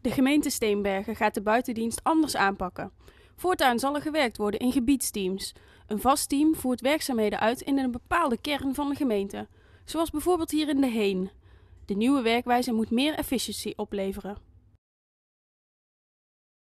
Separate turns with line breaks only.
De gemeente Steenbergen gaat de buitendienst anders aanpakken. Voortaan zal er gewerkt worden in gebiedsteams. Een vast team voert werkzaamheden uit in een bepaalde kern van de gemeente, zoals bijvoorbeeld hier in De Heen. De nieuwe werkwijze moet meer efficiëntie opleveren.